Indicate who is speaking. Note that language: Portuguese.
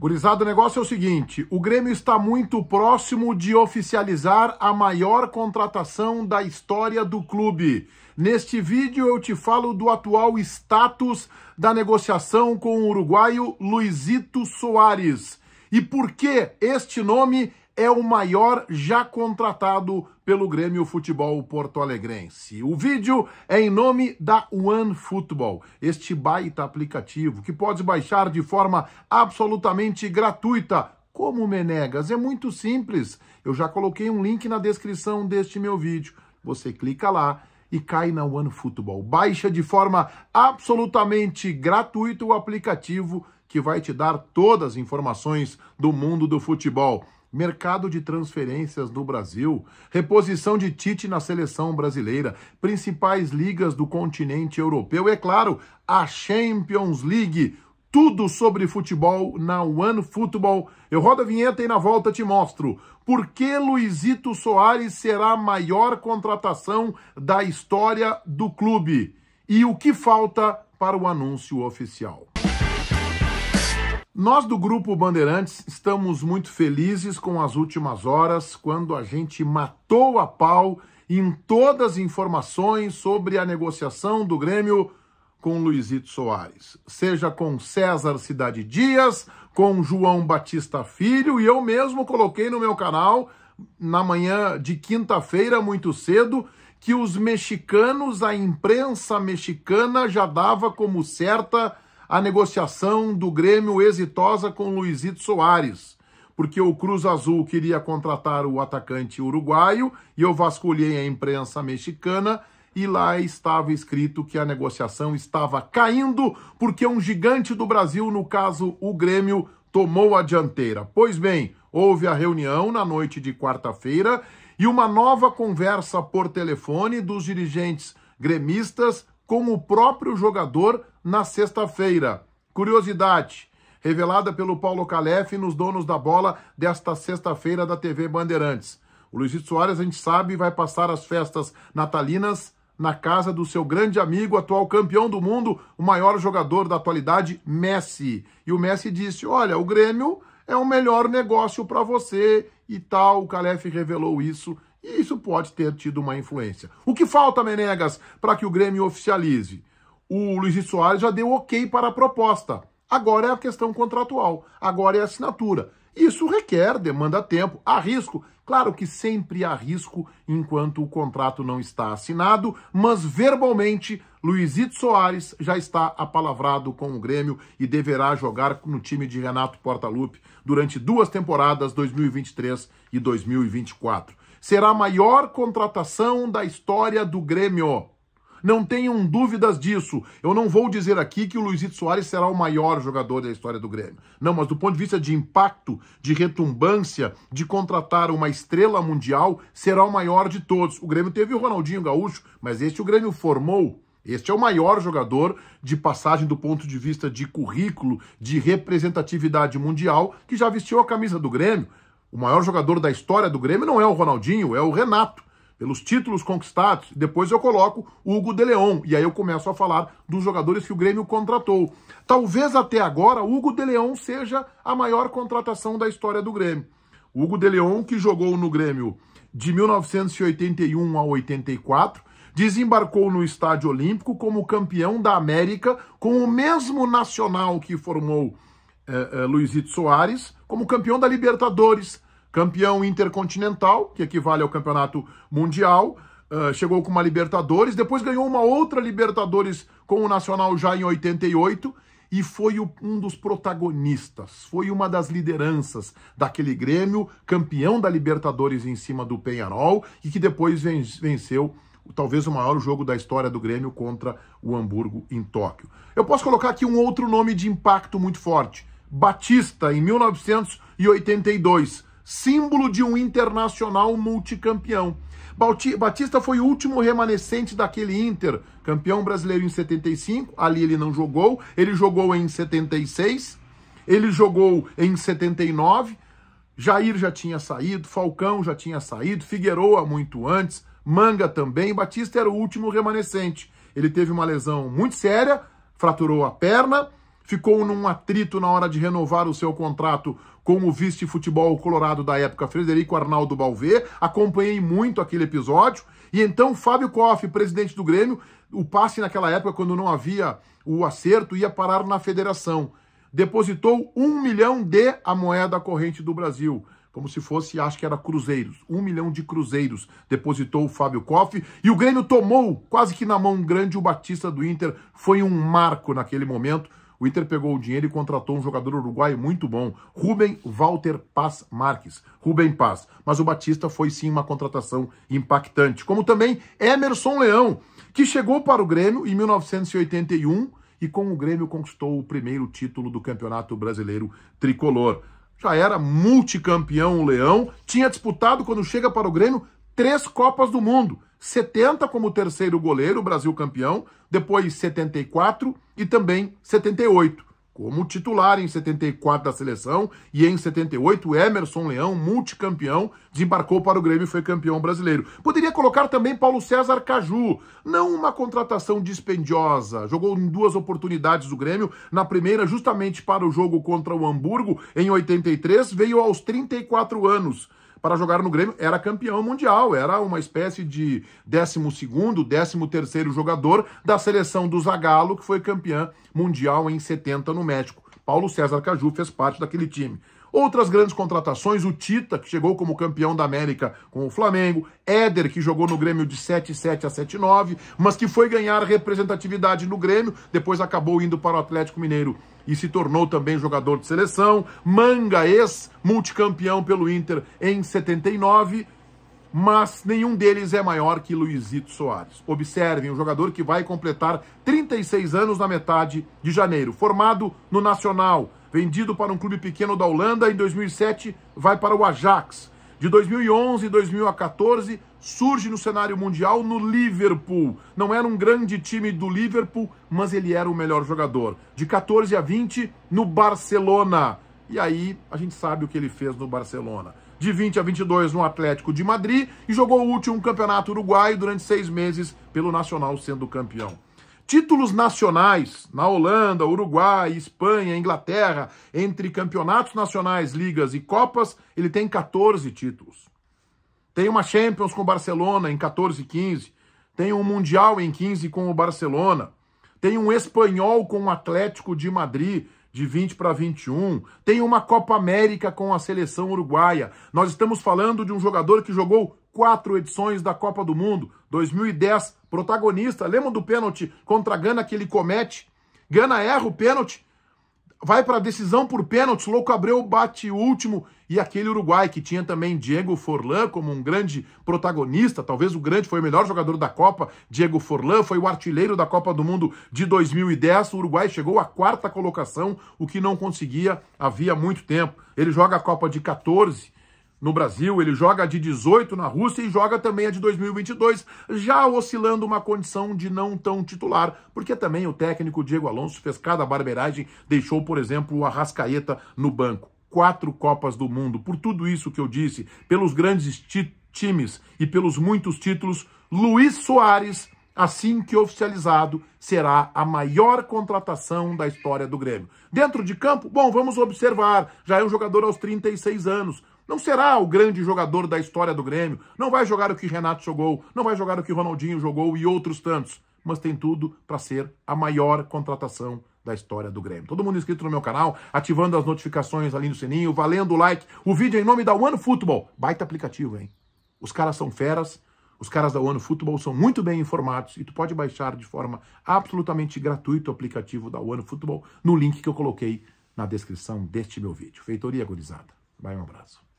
Speaker 1: Gurizada, o negócio é o seguinte: o Grêmio está muito próximo de oficializar a maior contratação da história do clube. Neste vídeo eu te falo do atual status da negociação com o uruguaio Luizito Soares e por que este nome é o maior já contratado pelo Grêmio Futebol Porto Alegrense. O vídeo é em nome da OneFootball, este baita aplicativo que pode baixar de forma absolutamente gratuita como Menegas? É muito simples. Eu já coloquei um link na descrição deste meu vídeo. Você clica lá e cai na OneFootball. Baixa de forma absolutamente gratuita o aplicativo que vai te dar todas as informações do mundo do futebol mercado de transferências no Brasil, reposição de Tite na seleção brasileira, principais ligas do continente europeu e, é claro, a Champions League. Tudo sobre futebol na One Football. Eu rodo a vinheta e na volta te mostro por que Luizito Soares será a maior contratação da história do clube e o que falta para o anúncio oficial. Nós do Grupo Bandeirantes estamos muito felizes com as últimas horas, quando a gente matou a pau em todas as informações sobre a negociação do Grêmio com Luizito Soares, seja com César Cidade Dias, com João Batista Filho, e eu mesmo coloquei no meu canal na manhã de quinta-feira, muito cedo, que os mexicanos, a imprensa mexicana já dava como certa a negociação do Grêmio exitosa com Luizito Soares, porque o Cruz Azul queria contratar o atacante uruguaio e eu vasculhei a imprensa mexicana e lá estava escrito que a negociação estava caindo porque um gigante do Brasil, no caso o Grêmio, tomou a dianteira. Pois bem, houve a reunião na noite de quarta-feira e uma nova conversa por telefone dos dirigentes gremistas com o próprio jogador na sexta-feira. Curiosidade, revelada pelo Paulo Calef nos Donos da Bola desta sexta-feira da TV Bandeirantes. O Luizito Soares, a gente sabe, vai passar as festas natalinas na casa do seu grande amigo, atual campeão do mundo, o maior jogador da atualidade, Messi. E o Messi disse: Olha, o Grêmio é o melhor negócio para você e tal. O Calef revelou isso e isso pode ter tido uma influência. O que falta, Menegas, para que o Grêmio oficialize? O Luiz Soares já deu ok para a proposta. Agora é a questão contratual, agora é a assinatura. Isso requer, demanda tempo, há risco. Claro que sempre há risco enquanto o contrato não está assinado, mas verbalmente Luizito Soares já está apalavrado com o Grêmio e deverá jogar no time de Renato Portaluppi durante duas temporadas, 2023 e 2024 será a maior contratação da história do Grêmio. Não tenham dúvidas disso. Eu não vou dizer aqui que o Luizito Soares será o maior jogador da história do Grêmio. Não, mas do ponto de vista de impacto, de retumbância, de contratar uma estrela mundial, será o maior de todos. O Grêmio teve o Ronaldinho Gaúcho, mas este o Grêmio formou. Este é o maior jogador de passagem do ponto de vista de currículo, de representatividade mundial, que já vestiu a camisa do Grêmio. O maior jogador da história do Grêmio não é o Ronaldinho, é o Renato. Pelos títulos conquistados, depois eu coloco Hugo de Leon. E aí eu começo a falar dos jogadores que o Grêmio contratou. Talvez até agora, Hugo de Leon seja a maior contratação da história do Grêmio. O Hugo de Leon, que jogou no Grêmio de 1981 a 84, desembarcou no Estádio Olímpico como campeão da América, com o mesmo nacional que formou eh, eh, Luizito Soares, como campeão da Libertadores, campeão intercontinental, que equivale ao campeonato mundial, uh, chegou com uma Libertadores, depois ganhou uma outra Libertadores com o Nacional já em 88 e foi o, um dos protagonistas, foi uma das lideranças daquele Grêmio, campeão da Libertadores em cima do Penharol e que depois venceu talvez o maior jogo da história do Grêmio contra o Hamburgo em Tóquio. Eu posso colocar aqui um outro nome de impacto muito forte, Batista, em 1982, símbolo de um internacional multicampeão. Batista foi o último remanescente daquele Inter, campeão brasileiro em 75, ali ele não jogou, ele jogou em 76, ele jogou em 79, Jair já tinha saído, Falcão já tinha saído, Figueroa muito antes, Manga também, Batista era o último remanescente. Ele teve uma lesão muito séria, fraturou a perna, ficou num atrito na hora de renovar o seu contrato com o vice-futebol colorado da época, Frederico Arnaldo Balvê. Acompanhei muito aquele episódio. E então Fábio Koff, presidente do Grêmio, o passe naquela época, quando não havia o acerto, ia parar na federação. Depositou um milhão de a moeda corrente do Brasil como se fosse, acho que era cruzeiros, um milhão de cruzeiros, depositou o Fábio Koff, e o Grêmio tomou, quase que na mão grande, o Batista do Inter, foi um marco naquele momento, o Inter pegou o dinheiro e contratou um jogador uruguaio muito bom, Rubem Walter Paz Marques. Rubem Paz. Mas o Batista foi sim uma contratação impactante. Como também Emerson Leão, que chegou para o Grêmio em 1981 e com o Grêmio conquistou o primeiro título do Campeonato Brasileiro Tricolor. Já era multicampeão o Leão, tinha disputado quando chega para o Grêmio três Copas do Mundo. 70 como terceiro goleiro, Brasil campeão, depois 74 e também 78. Como titular em 74 da seleção e em 78, Emerson Leão, multicampeão, desembarcou para o Grêmio e foi campeão brasileiro. Poderia colocar também Paulo César Caju, não uma contratação dispendiosa. Jogou em duas oportunidades do Grêmio, na primeira, justamente para o jogo contra o Hamburgo, em 83, veio aos 34 anos para jogar no Grêmio, era campeão mundial, era uma espécie de 12º, 13º jogador da seleção do Zagallo, que foi campeã mundial em 70 no México. Paulo César Caju fez parte daquele time. Outras grandes contratações, o Tita, que chegou como campeão da América com o Flamengo, Éder, que jogou no Grêmio de 7-7 a 7-9, mas que foi ganhar representatividade no Grêmio, depois acabou indo para o Atlético Mineiro e se tornou também jogador de seleção. Manga, ex-multicampeão pelo Inter em 79, mas nenhum deles é maior que Luizito Soares. Observem, um jogador que vai completar 36 anos na metade de janeiro, formado no Nacional, vendido para um clube pequeno da Holanda, em 2007 vai para o Ajax. De 2011 a 2014 surge no cenário mundial no Liverpool. Não era um grande time do Liverpool, mas ele era o melhor jogador. De 14 a 20 no Barcelona. E aí a gente sabe o que ele fez no Barcelona. De 20 a 22 no Atlético de Madrid e jogou o último campeonato uruguaio durante seis meses pelo Nacional sendo campeão títulos nacionais na Holanda, Uruguai, Espanha, Inglaterra, entre campeonatos nacionais, ligas e copas, ele tem 14 títulos. Tem uma Champions com o Barcelona em 14 e 15, tem um Mundial em 15 com o Barcelona, tem um Espanhol com o Atlético de Madrid de 20 para 21, tem uma Copa América com a seleção uruguaia. Nós estamos falando de um jogador que jogou quatro edições da Copa do Mundo. 2010, protagonista. Lembra do pênalti contra a Gana que ele comete? Gana erra o pênalti, vai para a decisão por pênaltis. Louco Abreu bate o último. E aquele Uruguai que tinha também Diego Forlan como um grande protagonista, talvez o grande, foi o melhor jogador da Copa. Diego Forlan foi o artilheiro da Copa do Mundo de 2010. O Uruguai chegou à quarta colocação, o que não conseguia havia muito tempo. Ele joga a Copa de 14 no Brasil, ele joga a de 18 na Rússia e joga também a de 2022, já oscilando uma condição de não tão titular, porque também o técnico Diego Alonso fez cada barbeiragem, deixou, por exemplo, o Arrascaeta no banco. Quatro Copas do Mundo, por tudo isso que eu disse, pelos grandes times e pelos muitos títulos, Luiz Soares assim que oficializado, será a maior contratação da história do Grêmio. Dentro de campo, bom, vamos observar, já é um jogador aos 36 anos, não será o grande jogador da história do Grêmio. Não vai jogar o que Renato jogou, não vai jogar o que Ronaldinho jogou e outros tantos. Mas tem tudo para ser a maior contratação da história do Grêmio. Todo mundo inscrito no meu canal, ativando as notificações ali no sininho, valendo o like. O vídeo é em nome da One Football. Baita aplicativo, hein? Os caras são feras. Os caras da One Football são muito bem informados e tu pode baixar de forma absolutamente gratuita o aplicativo da One Football no link que eu coloquei na descrição deste meu vídeo. Feitoria gurizada. Vai um abraço.